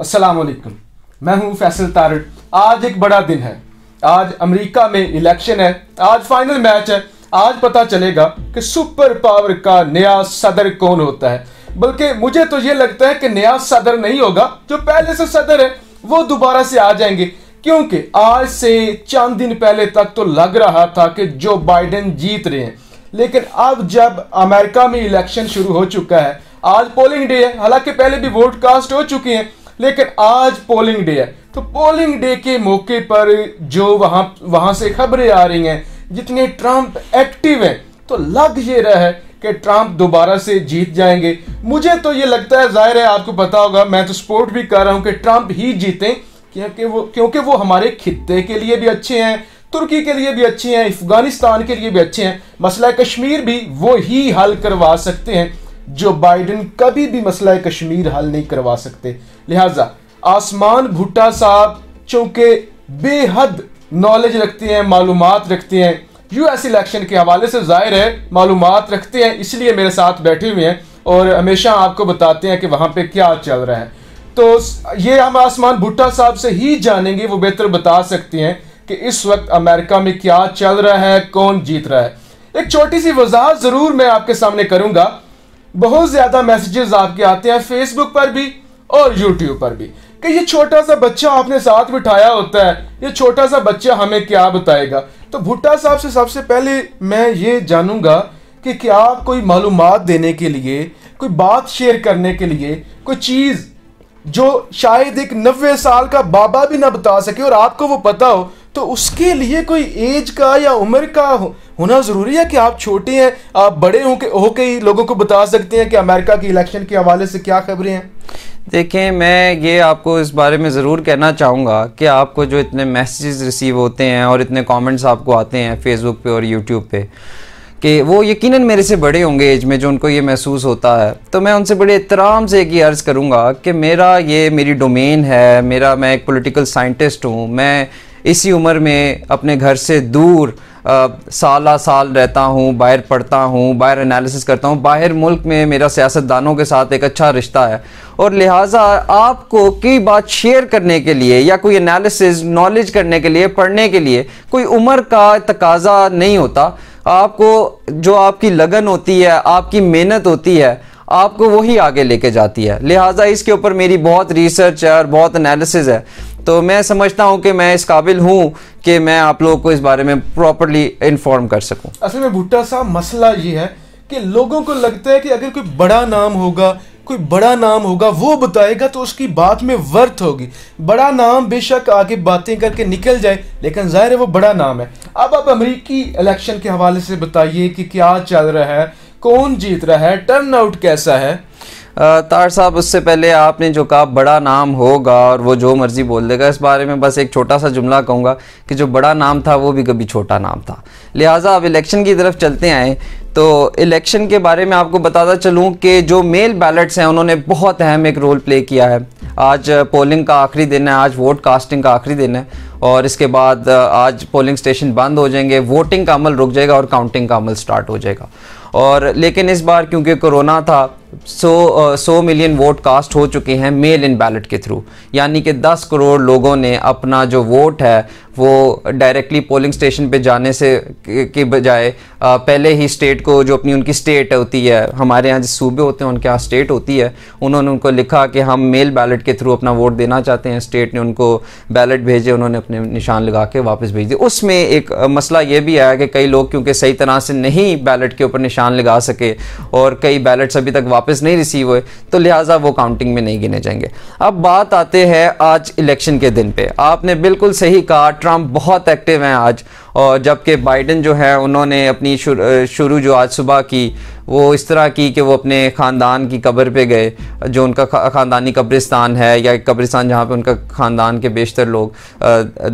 अस्सलाम वालेकुम मैं हूं फैसल तारड़ आज एक बड़ा दिन है आज अमेरिका में इलेक्शन है आज फाइनल मैच है आज पता चलेगा कि सुपर पावर का नया सदर कौन होता है बल्कि मुझे तो ये लगता है कि नया सदर नहीं होगा जो पहले से सदर है वो दोबारा से आ जाएंगे क्योंकि आज से चंद दिन पहले तक तो लग रहा था कि जो बाइडेन जीत रहे हैं लेकिन अब जब अमेरिका में इलेक्शन शुरू हो चुका है आज पोलिंग डे है हालांकि पहले भी वोट कास्ट हो चुके हैं लेकिन आज पोलिंग डे है तो पोलिंग डे के मौके पर जो वहां वहां से खबरें आ रही हैं जितने ट्रंप एक्टिव हैं तो लग ये रहा है कि ट्रंप दोबारा से जीत जाएंगे मुझे तो ये लगता है जाहिर है आपको पता होगा मैं तो सपोर्ट भी कर रहा हूं कि ट्रंप ही जीते क्योंकि वो क्योंकि वो हमारे खित्ते के लिए भी अच्छे हैं तुर्की के लिए भी अच्छे हैं अफगानिस्तान के लिए भी अच्छे हैं मसला कश्मीर भी वो ही हल करवा सकते हैं जो बाइडन कभी भी मसला कश्मीर हल नहीं करवा सकते लिहाजा आसमान भुट्टा साहब चूंकि बेहद नॉलेज रखते हैं मालूम रखते हैं यूएस इलेक्शन के हवाले से जाहिर है मालूम रखते हैं इसलिए मेरे साथ बैठे हुए हैं और हमेशा आपको बताते हैं कि वहां पे क्या चल रहा है तो ये हम आसमान भुट्टा साहब से ही जानेंगे वो बेहतर बता सकते हैं कि इस वक्त अमेरिका में क्या चल रहा है कौन जीत रहा है एक छोटी सी वजह ज़रूर मैं आपके सामने करूंगा बहुत ज़्यादा मैसेजेस आपके आते हैं फेसबुक पर भी और यूट्यूब पर भी कि ये छोटा सा बच्चा आपने साथ बिठाया होता है ये छोटा सा बच्चा हमें क्या बताएगा तो भुट्टा साहब से सबसे पहले मैं ये जानूंगा कि क्या आप कोई मालूम देने के लिए कोई बात शेयर करने के लिए कोई चीज़ जो शायद एक नब्बे साल का बाबा भी ना बता सके और आपको वो पता हो तो उसके लिए कोई एज का या उम्र का होना ज़रूरी है कि आप छोटे हैं आप बड़े होके होके ही लोगों को बता सकते हैं कि अमेरिका की इलेक्शन के हवाले से क्या खबरें हैं देखें मैं ये आपको इस बारे में ज़रूर कहना चाहूँगा कि आपको जो इतने मैसेजेस रिसीव होते हैं और इतने कमेंट्स आपको आते हैं फेसबुक पे और यूट्यूब पे कि वो यकीनन मेरे से बड़े होंगे एज में जो उनको ये महसूस होता है तो मैं उनसे बड़े एहतराम से एक ये अर्ज़ करूँगा कि मेरा ये मेरी डोमेन है मेरा मैं एक पोलिटिकल साइंटिस्ट हूँ मैं इसी उम्र में अपने घर से दूर आ, साला साल रहता हूँ बाहर पढ़ता हूँ बाहर एनालिसिस करता हूँ बाहर मुल्क में मेरा सियासतदानों के साथ एक अच्छा रिश्ता है और लिहाजा आपको की बात शेयर करने के लिए या कोई एनालिसिस नॉलेज करने के लिए पढ़ने के लिए कोई उम्र का तकाजा नहीं होता आपको जो आपकी लगन होती है आपकी मेहनत होती है आपको वही आगे लेके जाती है लिहाजा इसके ऊपर मेरी बहुत रिसर्च है और बहुत एनालिसिस है तो मैं समझता हूँ कि मैं इस काबिल हूँ कि मैं आप लोगों को इस बारे में प्रॉपरली इन्फॉर्म कर सकूँ असल में भुट्टा साहब मसला ये है कि लोगों को लगता है कि अगर कोई बड़ा नाम होगा कोई बड़ा नाम होगा वो बताएगा तो उसकी बात में वर्थ होगी बड़ा नाम बेशक आगे बातें करके निकल जाए लेकिन जाहिर है वो बड़ा नाम है अब आप अमरीकी इलेक्शन के हवाले से बताइए कि क्या चल रहा है कौन जीत रहा है टर्न आउट कैसा है तार साहब उससे पहले आपने जो कहा बड़ा नाम होगा और वो जो मर्ज़ी बोल देगा इस बारे में बस एक छोटा सा जुमला कहूँगा कि जो बड़ा नाम था वो भी कभी छोटा नाम था लिहाजा अब इलेक्शन की तरफ चलते आए तो इलेक्शन के बारे में आपको बताता चलूँ कि जो मेल बैलेट्स हैं उन्होंने बहुत अहम एक रोल प्ले किया है आज पोलिंग का आखिरी दिन है आज वोट कास्टिंग का आखिरी दिन है और इसके बाद आज पोलिंग स्टेशन बंद हो जाएंगे वोटिंग का अमल रुक जाएगा और काउंटिंग का अमल स्टार्ट हो जाएगा और लेकिन इस बार क्योंकि कोरोना था सौ सौ मिलियन वोट कास्ट हो चुके हैं मेल इन बैलेट के थ्रू यानी कि 10 करोड़ लोगों ने अपना जो वोट है वो डायरेक्टली पोलिंग स्टेशन पे जाने से के बजाय पहले ही स्टेट को जो अपनी उनकी स्टेट होती है हमारे यहाँ जिस सूबे होते हैं उनके यहाँ स्टेट होती है उन्होंने उनको लिखा कि हम मेल बैलेट के थ्रू अपना वोट देना चाहते हैं स्टेट ने उनको बैलेट भेजे उन्होंने अपने निशान लगा के वापस भेज दिए उसमें एक मसला ये भी आया कि कई लोग क्योंकि सही तरह से नहीं बैलेट के ऊपर निशान लगा सके और कई बैलेट्स अभी तक वापस वापस नहीं रिसीव हुए तो लिहाजा वो काउंटिंग में नहीं गिने जाएंगे अब बात आते हैं आज इलेक्शन के दिन पे आपने बिल्कुल सही कहा ट्रंप बहुत एक्टिव हैं आज और जबकि बाइडन जो है उन्होंने अपनी शुरू जो आज सुबह की वो इस तरह की कि वो अपने ख़ानदान की कब्र पे गए जो उनका ख़ानदानी कब्रिस्तान है या कब्रिस्तान जहाँ पे उनका ख़ानदान के बेशतर लोग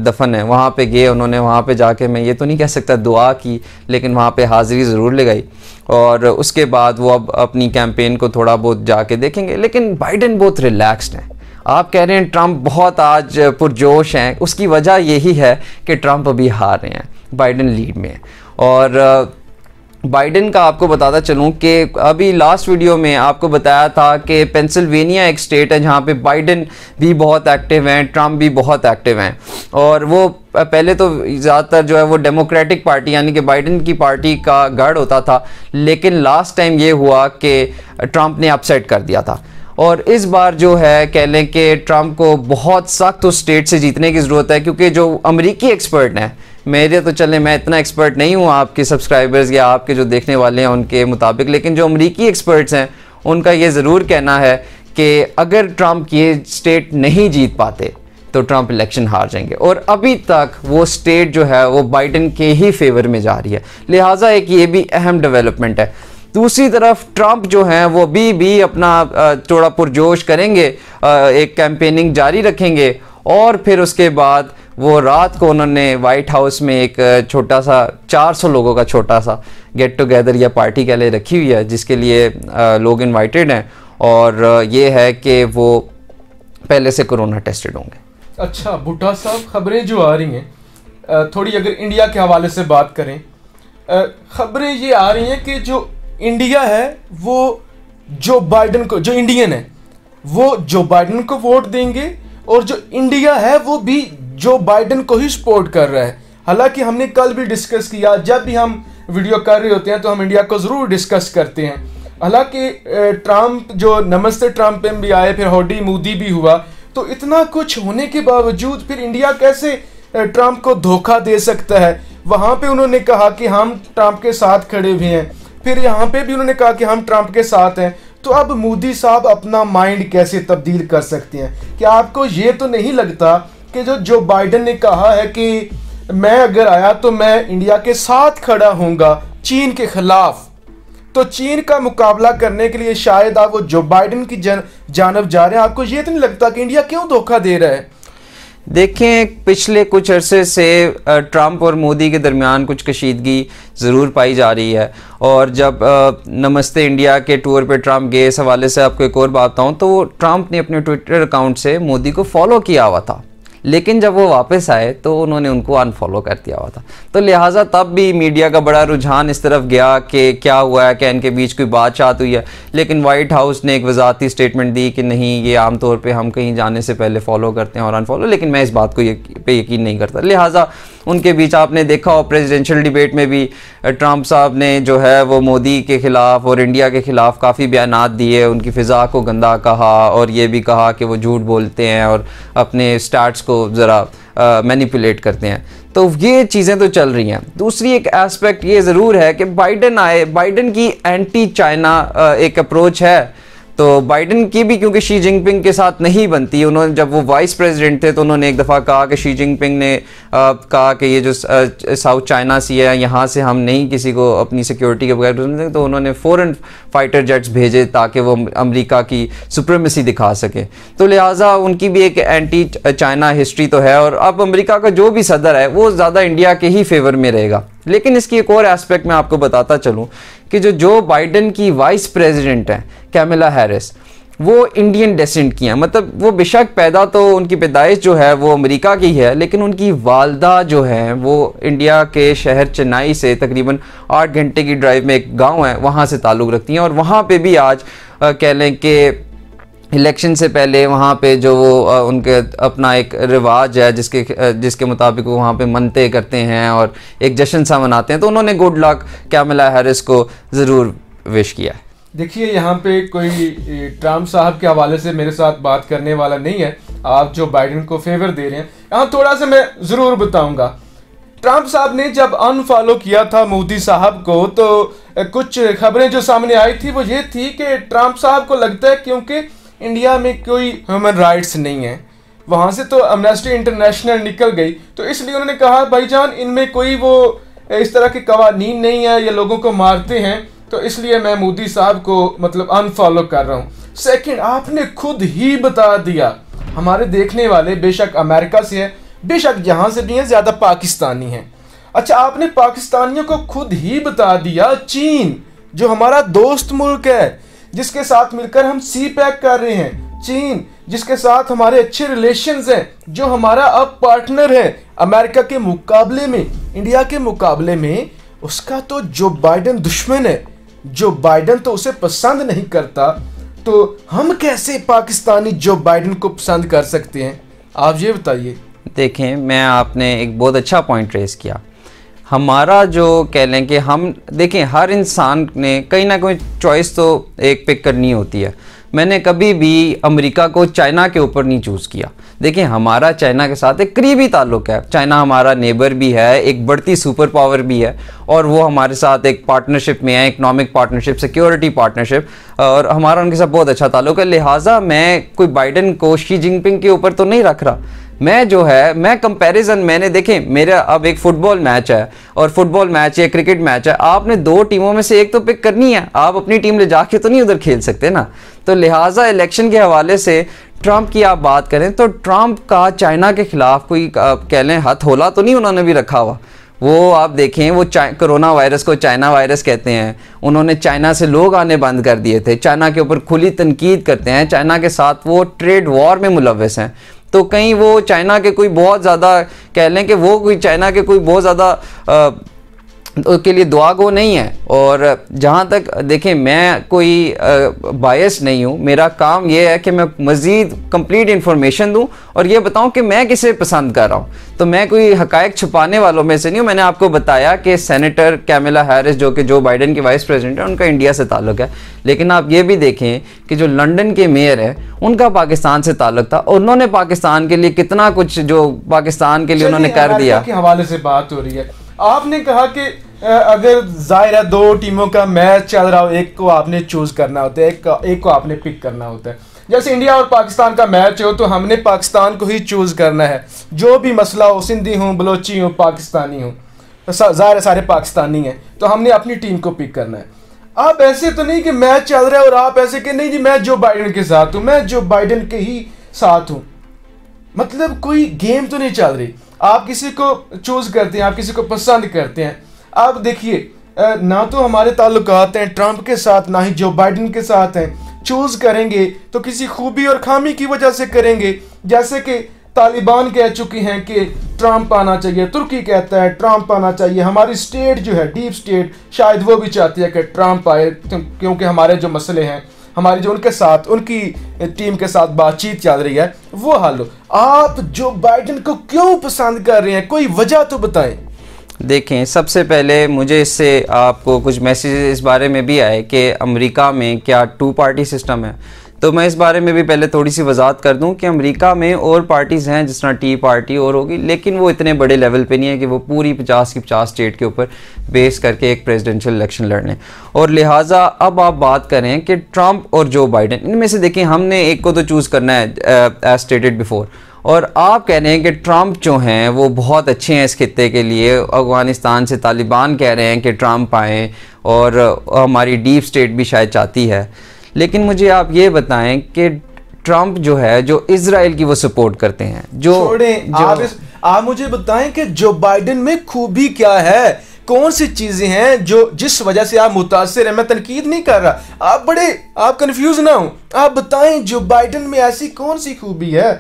दफन है वहाँ पे गए उन्होंने वहाँ पे जाके मैं ये तो नहीं कह सकता दुआ की लेकिन वहाँ पे हाज़िरी ज़रूर लगाई और उसके बाद वो अब अपनी कैंपेन को थोड़ा बहुत जाके देखेंगे लेकिन बाइडन बहुत रिलैक्सड हैं आप कह रहे हैं ट्रंप बहुत आज पुरजोश हैं उसकी वजह यही है कि ट्रंप अभी हार रहे हैं बाइडन लीड में और बाइडन का आपको बताता चलूं कि अभी लास्ट वीडियो में आपको बताया था कि पेंसिल्वेनिया एक स्टेट है जहां पे बाइडन भी बहुत एक्टिव हैं ट्रंप भी बहुत एक्टिव हैं और वो पहले तो ज़्यादातर जो है वो डेमोक्रेटिक पार्टी यानी कि बाइडन की पार्टी का गढ़ होता था लेकिन लास्ट टाइम ये हुआ कि ट्रंप ने अपसेट कर दिया था और इस बार जो है कह लें कि ट्रंप को बहुत सख्त उस स्टेट से जीतने की ज़रूरत है क्योंकि जो अमरीकी एक्सपर्ट हैं मेरे तो चले मैं इतना एक्सपर्ट नहीं हूँ आपके सब्सक्राइबर्स या आपके जो देखने वाले हैं उनके मुताबिक लेकिन जो अमरीकी एक्सपर्ट्स हैं उनका ये ज़रूर कहना है कि अगर ट्रंप ये स्टेट नहीं जीत पाते तो ट्रंप इलेक्शन हार जाएंगे और अभी तक वो स्टेट जो है वो बाइडन के ही फेवर में जा रही है लिहाजा एक ये भी अहम डेवलपमेंट है दूसरी तरफ ट्रंप जो हैं वो अभी भी अपना थोड़ा पुरजोश करेंगे एक कैंपेनिंग जारी रखेंगे और फिर उसके बाद वो रात को उन्होंने वाइट हाउस में एक छोटा सा 400 लोगों का छोटा सा गेट टुगेदर या पार्टी के लिए रखी हुई है जिसके लिए लोग इनवाइटेड हैं और ये है कि वो पहले से कोरोना टेस्टेड होंगे अच्छा भुट्टा साहब खबरें जो आ रही हैं थोड़ी अगर इंडिया के हवाले से बात करें खबरें ये आ रही हैं कि जो इंडिया है वो जो बाइडन को जो इंडियन है वो जो बाइडन को वोट देंगे और जो इंडिया है वो भी जो बाइडन को ही सपोर्ट कर रहा है हालांकि हमने कल भी डिस्कस किया जब भी हम वीडियो कर रहे होते हैं तो हम इंडिया को ज़रूर डिस्कस करते हैं हालांकि ट्रम्प जो नमस्ते ट्रम्प एम भी आए फिर हॉडी मोदी भी हुआ तो इतना कुछ होने के बावजूद फिर इंडिया कैसे ट्रम्प को धोखा दे सकता है वहाँ पे उन्होंने कहा कि हम ट्रंप के साथ खड़े हुए हैं फिर यहाँ पे भी उन्होंने कहा कि हम ट्रंप के साथ हैं तो अब मोदी साहब अपना माइंड कैसे तब्दील कर सकते हैं क्या आपको ये तो नहीं लगता कि जो जो बाइडन ने कहा है कि मैं अगर आया तो मैं इंडिया के साथ खड़ा होऊंगा चीन के खिलाफ तो चीन का मुकाबला करने के लिए शायद आप वो जो बाइडन की जन जानब जा रहे हैं आपको ये तो नहीं लगता कि इंडिया क्यों धोखा दे रहा है देखें पिछले कुछ अरसे से ट्रंप और मोदी के दरमियान कुछ कशीदगी ज़रूर पाई जा रही है और जब नमस्ते इंडिया के टूर पे ट्रंप गए इस हवाले से आपको एक और बात बताऊँ तो ट्रंप ने अपने ट्विटर अकाउंट से मोदी को फॉलो किया हुआ था लेकिन जब वो वापस आए तो उन्होंने उनको अनफॉलो कर दिया हुआ था तो लिहाजा तब भी मीडिया का बड़ा रुझान इस तरफ गया कि क्या हुआ है क्या इनके बीच कोई बातचात हुई है लेकिन वाइट हाउस ने एक वजाती स्टेटमेंट दी कि नहीं ये आमतौर पर हम कहीं जाने से पहले फॉलो करते हैं और अनफॉलो लेकिन मैं इस बात को ये पे यकीन नहीं करता लिहाजा उनके बीच आपने देखा और प्रेसिडेंशियल डिबेट में भी ट्रंप साहब ने जो है वो मोदी के ख़िलाफ़ और इंडिया के ख़िलाफ़ काफ़ी बयान दिए उनकी फ़िज़ा को गंदा कहा और ये भी कहा कि वो झूठ बोलते हैं और अपने स्टार्ट्स को ज़रा मैनिपुलेट करते हैं तो ये चीज़ें तो चल रही हैं दूसरी एक एस्पेक्ट ये ज़रूर है कि बाइडन आए बाइडन की एंटी चाइना एक अप्रोच है तो बाइडन की भी क्योंकि शी जिनपिंग के साथ नहीं बनती उन्होंने जब वो वाइस प्रेसिडेंट थे तो उन्होंने एक दफ़ा कहा कि शी जिनपिंग ने आ, कहा कि ये जो साउथ चाइना सी है यहाँ से हम नहीं किसी को अपनी सिक्योरिटी के बगैर तो उन्होंने फ़ौरन फाइटर जेट्स भेजे ताकि वो अमेरिका की सुप्रीमेसी दिखा सकें तो लिहाजा उनकी भी एक एंटी चाइना हिस्ट्री तो है और अब अमरीका का जो भी सदर है वो ज़्यादा इंडिया के ही फेवर में रहेगा लेकिन इसकी एक और एस्पेक्ट मैं आपको बताता चलूँ कि जो जो बाइडन की वाइस प्रेसिडेंट हैं कैमिला हैरिस वो इंडियन डेसेंट की हैं मतलब वो बेशक पैदा तो उनकी पैदाइश जो है वो अमेरिका की है लेकिन उनकी वालदा जो है वो इंडिया के शहर चेन्नई से तकरीबन आठ घंटे की ड्राइव में एक गांव है वहाँ से ताल्लुक़ रखती हैं और वहाँ पे भी आज कह लें कि इलेक्शन से पहले वहाँ पे जो वो उनके अपना एक रिवाज है जिसके जिसके मुताबिक वो वहाँ पे मनते करते हैं और एक जश्न सा मनाते हैं तो उन्होंने गुड लक कैमला हैरिस को ज़रूर विश किया है देखिए यहाँ पे कोई ट्रम्प साहब के हवाले से मेरे साथ बात करने वाला नहीं है आप जो बाइडन को फेवर दे रहे हैं यहाँ थोड़ा सा मैं ज़रूर बताऊँगा ट्रंप साहब ने जब अनफॉलो किया था मोदी साहब को तो कुछ खबरें जो सामने आई थी वो ये थी कि ट्रंप साहब को लगता है क्योंकि इंडिया में कोई ह्यूमन राइट्स नहीं है वहाँ से तो अमनेस्टी इंटरनेशनल निकल गई तो इसलिए उन्होंने कहा भाई जान इनमें कोई वो इस तरह के कवानीन नहीं है या लोगों को मारते हैं तो इसलिए मैं मोदी साहब को मतलब अनफॉलो कर रहा हूँ सेकेंड आपने खुद ही बता दिया हमारे देखने वाले बेशक अमेरिका से है बेशक यहाँ से भी हैं ज़्यादा पाकिस्तानी हैं अच्छा आपने पाकिस्तानियों को खुद ही बता दिया चीन जो हमारा दोस्त मुल्क है जिसके साथ मिलकर हम सी पैक कर रहे हैं चीन जिसके साथ हमारे अच्छे रिलेशन हैं जो हमारा अब पार्टनर है अमेरिका के मुकाबले में इंडिया के मुकाबले में उसका तो जो बाइडन दुश्मन है जो बाइडन तो उसे पसंद नहीं करता तो हम कैसे पाकिस्तानी जो बाइडन को पसंद कर सकते हैं आप ये बताइए देखें मैं आपने एक बहुत अच्छा पॉइंट रेस किया हमारा जो कह लें कि हम देखें हर इंसान ने कहीं ना कहीं चॉइस तो एक पिक करनी होती है मैंने कभी भी अमेरिका को चाइना के ऊपर नहीं चूज़ किया देखें हमारा चाइना के साथ एक करीबी ताल्लुक है चाइना हमारा नेबर भी है एक बढ़ती सुपर पावर भी है और वो हमारे साथ एक पार्टनरशिप में है इकनॉमिक पार्टनरशिप सिक्योरिटी पार्टनरशिप और हमारा उनके साथ बहुत अच्छा ताल्लुक है लिहाजा मैं कोई बाइडन को शी जिनपिंग के ऊपर तो नहीं रख रहा मैं जो है मैं कंपैरिजन मैंने देखें मेरा अब एक फ़ुटबॉल मैच है और फुटबॉल मैच या क्रिकेट मैच है आपने दो टीमों में से एक तो पिक करनी है आप अपनी टीम ले जाके तो नहीं उधर खेल सकते ना तो लिहाजा इलेक्शन के हवाले से ट्रंप की आप बात करें तो ट्रंप का चाइना के ख़िलाफ़ कोई कह लें हथ होला तो नहीं उन्होंने भी रखा हुआ वो आप देखें वो कोरोना वायरस को चाइना वायरस कहते हैं उन्होंने चाइना से लोग आने बंद कर दिए थे चाइना के ऊपर खुली तनकीद करते हैं चाइना के साथ वो ट्रेड वॉर में मुलवस हैं तो कहीं वो चाइना के कोई बहुत ज़्यादा कह लें कि वो कोई चाइना के कोई बहुत ज़्यादा उसके लिए दुआ गो नहीं है और जहाँ तक देखें मैं कोई बायस नहीं हूँ मेरा काम यह है कि मैं मज़ीद कंप्लीट इन्फॉर्मेशन दूँ और ये बताऊँ कि मैं किसे पसंद कर रहा हूँ तो मैं कोई हकायक छुपाने वालों में से नहीं हूँ मैंने आपको बताया कि सेनेटर कैमिला हैरिस जो कि जो बाइडन की वाइस प्रेसिडेंट है उनका इंडिया से ताल्लुक़ है लेकिन आप ये भी देखें कि जो लंडन के मेयर हैं उनका पाकिस्तान से ताल्लुक़ था उन्होंने पाकिस्तान के लिए कितना कुछ जो पाकिस्तान के लिए अच्छा उन्होंने कर दिया हवाले से बात हो रही है आपने कहा कि अगर जाहिर है दो टीमों का मैच चल रहा हो एक को आपने चूज करना होता है एक एक को आपने पिक करना होता है जैसे इंडिया और पाकिस्तान का मैच हो तो हमने पाकिस्तान को ही चूज करना है जो भी मसला हो सिंधी हो बलोची हो पाकिस्तानी हो ज़ाहिर सारे पाकिस्तानी हैं तो हमने अपनी टीम को पिक करना है आप ऐसे तो नहीं कि मैच चल रहा है और आप ऐसे कि नहीं जी मैं जो बाइडन के साथ हूँ मैं जो बाइडन के ही साथ हूँ मतलब कोई गेम तो नहीं चल रही आप किसी को चूज़ करते हैं आप किसी को पसंद करते हैं आप देखिए ना तो हमारे ताल्लुक हैं ट्रंप के साथ ना ही जो बाइडन के साथ हैं चूज़ करेंगे तो किसी खूबी और खामी की वजह से करेंगे जैसे कि तालिबान कह चुकी हैं कि ट्रंप आना चाहिए तुर्की कहता है ट्रंप आना चाहिए हमारी स्टेट जो है डीप स्टेट शायद वो भी चाहती है कि ट्रंप आए क्योंकि हमारे जो मसले हैं हमारी जो उनके साथ उनकी टीम के साथ बातचीत चल रही है वो हल आप जो बाइडन को क्यों पसंद कर रहे हैं कोई वजह तो बताएं देखें सबसे पहले मुझे इससे आपको कुछ मैसेज इस बारे में भी आए कि अमेरिका में क्या टू पार्टी सिस्टम है तो मैं इस बारे में भी पहले थोड़ी सी वजाहत कर दूं कि अमेरिका में और पार्टीज़ हैं जिस तरह टी पार्टी और होगी लेकिन वो इतने बड़े लेवल पे नहीं है कि वो पूरी 50 की 50 स्टेट के ऊपर बेस करके एक प्रेसिडेंशियल इलेक्शन लड़ लें और लिहाजा अब आप बात करें कि ट्रंप और जो बाइडन इनमें से देखें हमने एक को तो चूज़ करना है एज स्टेटेड बिफोर और आप कह रहे हैं कि ट्रंप जो हैं वो बहुत अच्छे हैं इस खत्े के लिए अफ़गानिस्तान से तालिबान कह रहे हैं कि ट्रंप आएँ और हमारी डीप स्टेट भी शायद चाहती है लेकिन मुझे आप ये बताएं कि ट्रंप जो है जो इसराइल की वो सपोर्ट करते हैं जो, जो आप, इस, आप मुझे बताएं कि जो बाइडन में खूबी क्या है कौन सी चीज़ें हैं जो जिस वजह से आप मुतासर हैं मैं तनकीद नहीं कर रहा आप बड़े आप कंफ्यूज ना हो आप बताएं जो बाइडन में ऐसी कौन सी खूबी है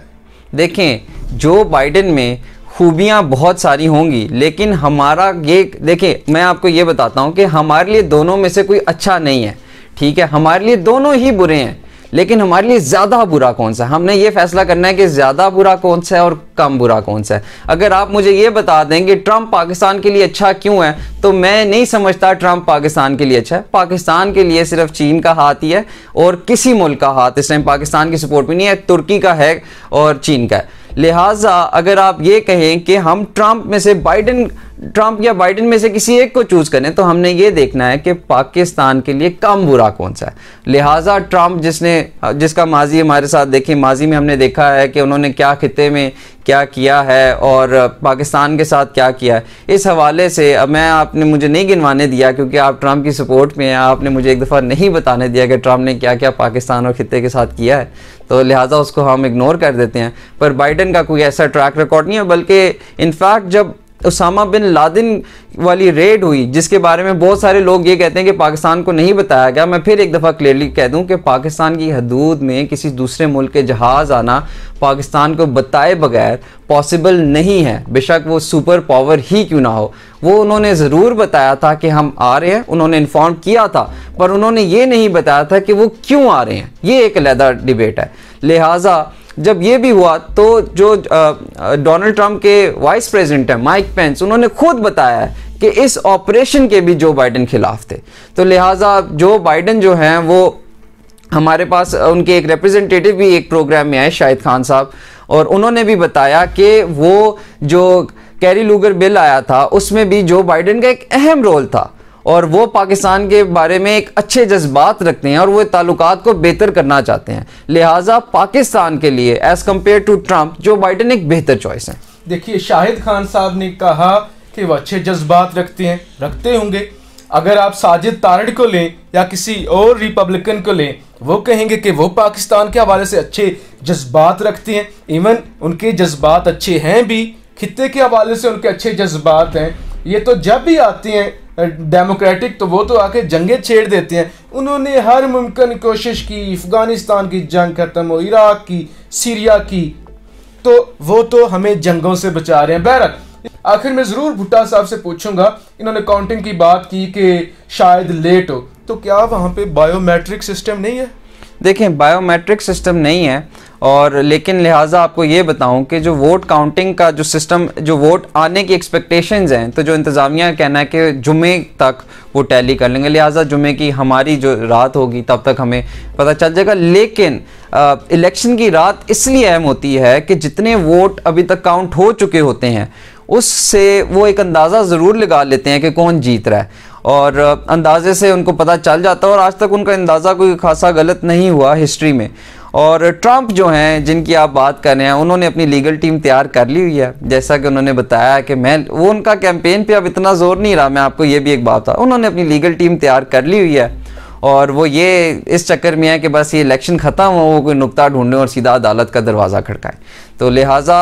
देखें जो बाइडन में खूबियाँ बहुत सारी होंगी लेकिन हमारा ये देखें मैं आपको ये बताता हूँ कि हमारे लिए दोनों में से कोई अच्छा नहीं है ठीक है हमारे लिए दोनों ही बुरे हैं लेकिन हमारे लिए ज़्यादा बुरा कौन सा है हमने ये फैसला करना है कि ज़्यादा बुरा कौन सा है और कम बुरा कौन सा है अगर आप मुझे ये बता दें कि ट्रंप पाकिस्तान के लिए अच्छा क्यों है तो मैं नहीं समझता ट्रंप पाकिस्तान के लिए अच्छा है पाकिस्तान के लिए सिर्फ चीन का हाथ ही है और किसी मुल्क का हाथ इस टाइम पाकिस्तान की सपोर्ट भी नहीं है तुर्की का है और चीन का है लिहाजा अगर आप ये कहें कि हम ट्रंप में से बाइडन ट्रंप या बाइडेन में से किसी एक को चूज करें तो हमने ये देखना है कि पाकिस्तान के लिए कम बुरा कौन सा है लिहाजा ट्रंप जिसने जिसका माजी हमारे साथ देखे माजी में हमने देखा है कि उन्होंने क्या खत्े में क्या किया है और पाकिस्तान के साथ क्या किया है इस हवाले से मैं आपने मुझे नहीं गिनवाने दिया क्योंकि आप ट्रंप की सपोर्ट में हैं आपने मुझे एक दफ़ा नहीं बताने दिया कि ट्रंप ने क्या क्या पाकिस्तान और खत्े के साथ किया है तो लिहाजा उसको हम इग्नोर कर देते हैं पर बाइडन का कोई ऐसा ट्रैक रिकॉर्ड नहीं है बल्कि इनफैक्ट जब उसामा बिन लादिन वाली रेड हुई जिसके बारे में बहुत सारे लोग ये कहते हैं कि पाकिस्तान को नहीं बताया गया मैं फिर एक दफ़ा क्लियरली कह दूं कि पाकिस्तान की हदूद में किसी दूसरे मुल्क के जहाज़ आना पाकिस्तान को बताए बगैर पॉसिबल नहीं है बेशक वो सुपर पावर ही क्यों ना हो वो उन्होंने ज़रूर बताया था कि हम आ रहे हैं उन्होंने इन्फॉर्म किया था पर उन्होंने ये नहीं बताया था कि वो क्यों आ रहे हैं ये एक लहदा डिबेट है लिहाजा जब ये भी हुआ तो जो डोनाल्ड ट्रंप के वाइस प्रेसिडेंट हैं माइक पेंस उन्होंने खुद बताया कि इस ऑपरेशन के भी जो बाइडन खिलाफ थे तो लिहाजा जो बाइडन जो हैं वो हमारे पास उनके एक रिप्रेजेंटेटिव भी एक प्रोग्राम में आए शाहिद खान साहब और उन्होंने भी बताया कि वो जो कैरी लूगर बिल आया था उसमें भी जो बाइडन का एक अहम रोल था और वो पाकिस्तान के बारे में एक अच्छे जज्बात रखते हैं और वो ताल्लुक को बेहतर करना चाहते हैं लिहाजा पाकिस्तान के लिए as compared to Trump Joe Biden एक बेहतर चॉइस है देखिए शाहिद खान साहब ने कहा कि वो अच्छे जज्बात रखते हैं रखते होंगे अगर आप साजिद तारड़ को लें या किसी और रिपब्लिकन को लें वो कहेंगे कि वो पाकिस्तान के हवाले से अच्छे जज्बात रखते हैं इवन उनके जज्बात अच्छे हैं भी खत्े के हवाले से उनके अच्छे जज्बात हैं ये तो जब भी आते हैं डेमोक्रेटिक तो वो तो आके जंगे छेड़ देते हैं उन्होंने हर मुमकिन कोशिश की अफ़गानिस्तान की जंग ख़त्म हो इराक की सीरिया की तो वो तो हमें जंगों से बचा रहे हैं बैरक आखिर में ज़रूर भुट्टा साहब से पूछूंगा इन्होंने काउंटिंग की बात की कि शायद लेट हो तो क्या वहाँ पे बायोमेट्रिक सिस्टम नहीं है देखें बायोमेट्रिक सिस्टम नहीं है और लेकिन लिहाजा आपको ये बताऊं कि जो वोट काउंटिंग का जो सिस्टम जो वोट आने की एक्सपेक्टेशंस हैं तो जो इंतज़ामिया कहना है कि जुमे तक वो टैली कर लेंगे लिहाजा जुमे की हमारी जो रात होगी तब तक हमें पता चल जाएगा लेकिन इलेक्शन की रात इसलिए अहम होती है कि जितने वोट अभी तक काउंट हो चुके होते हैं उससे वो एक अंदाज़ा ज़रूर लगा लेते हैं कि कौन जीत रहा है और अंदाज़े से उनको पता चल जाता है और आज तक उनका अंदाज़ा कोई खासा गलत नहीं हुआ हिस्ट्री में और ट्रंप जो हैं जिनकी आप बात कर रहे हैं उन्होंने अपनी लीगल टीम तैयार कर ली हुई है जैसा कि उन्होंने बताया कि मैं वो उनका कैंपेन पे अब इतना ज़ोर नहीं रहा मैं आपको ये भी एक बात था उन्होंने अपनी लीगल टीम तैयार कर ली हुई है और वो ये इस चक्कर में है कि बस ये इलेक्शन ख़त्म हो वो कोई नुकता ढूंढने और सीधा अदालत का दरवाज़ा खड़काए तो लिहाजा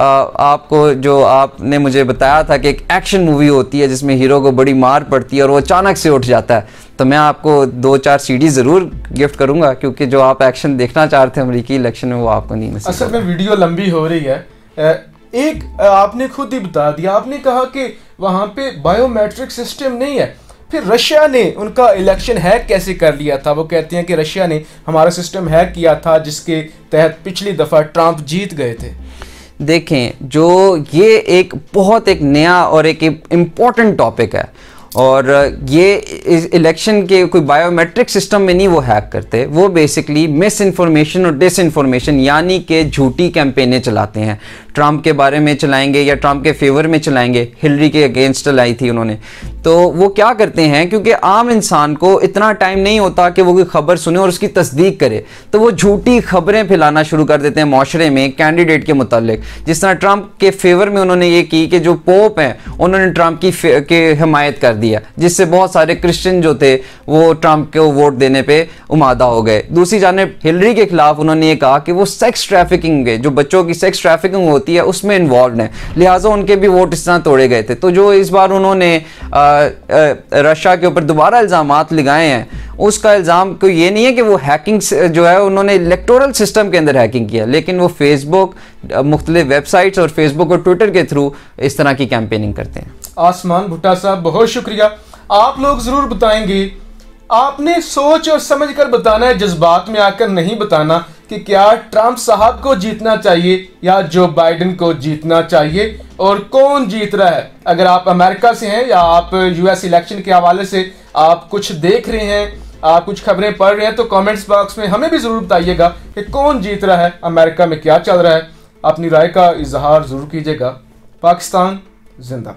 आपको जो आपने मुझे बताया था कि एक एक्शन मूवी होती है जिसमें हीरो को बड़ी मार पड़ती है और वो अचानक से उठ जाता है तो मैं आपको दो चार सीडी ज़रूर गिफ्ट करूंगा क्योंकि जो आप एक्शन देखना चाह रहे थे अमरीकी इलेक्शन में वो आपको नहीं मिल असल में वीडियो लंबी हो रही है एक आपने खुद ही बता दिया आपने कहा कि वहाँ पे बायोमेट्रिक सिस्टम नहीं है फिर रशिया ने उनका इलेक्शन हैक कैसे कर लिया था वो कहते हैं कि रशिया ने हमारा सिस्टम हैक किया था जिसके तहत पिछली दफ़ा ट्रंप जीत गए थे देखें जो ये एक बहुत एक नया और एक इम्पॉर्टेंट टॉपिक है और ये इस इलेक्शन के कोई बायोमेट्रिक सिस्टम में नहीं वो हैक करते वो बेसिकली मिस इन्फॉर्मेशन और डिस इन्फॉर्मेशन यानी कि झूठी कैंपेनें चलाते हैं ट्रंप के बारे में चलाएंगे या ट्रंप के फेवर में चलाएंगे हिलरी के अगेंस्ट चलाई थी उन्होंने तो वो क्या करते हैं क्योंकि आम इंसान को इतना टाइम नहीं होता कि वो कोई खबर सुने और उसकी तस्दीक करे तो वो झूठी खबरें फैलाना शुरू कर देते हैं माशरे में कैंडिडेट के मुतालिक जिस तरह ट्रंप के फेवर में उन्होंने ये की कि जो पोप हैं उन्होंने ट्रंप की के हमायत कर दिया जिससे बहुत सारे क्रिश्चियन जो थे वो ट्रंप को वोट देने पर उमादा हो गए दूसरी जानब हिलरी के खिलाफ उन्होंने ये कहा कि वो सेक्स ट्रैफिकिंग जो बच्चों की सेक्स ट्रैफिकिंग होती होती है उसमें इन्वॉल्व है लिहाजा उनके भी वोट इस तरह तोड़े गए थे तो जो इस बार उन्होंने रशिया के ऊपर दोबारा इल्ज़ाम लगाए हैं उसका इल्ज़ाम को ये नहीं है कि वो हैकिंग जो है उन्होंने इलेक्टोरल सिस्टम के अंदर हैकिंग किया लेकिन वो फेसबुक मुख्तलि वेबसाइट्स और फेसबुक और ट्विटर के थ्रू इस तरह की कैंपेनिंग करते हैं आसमान भुट्टा साहब बहुत शुक्रिया आप लोग ज़रूर बताएंगे आपने सोच और समझ कर बताना है जज्बात में आकर नहीं बताना कि क्या ट्रंप साहब को जीतना चाहिए या जो बाइडन को जीतना चाहिए और कौन जीत रहा है अगर आप अमेरिका से हैं या आप यूएस इलेक्शन के हवाले से आप कुछ देख रहे हैं आप कुछ खबरें पढ़ रहे हैं तो कमेंट्स बॉक्स में हमें भी ज़रूर बताइएगा कि कौन जीत रहा है अमेरिका में क्या चल रहा है अपनी राय का इजहार ज़रूर कीजिएगा पाकिस्तान जिंदाबाद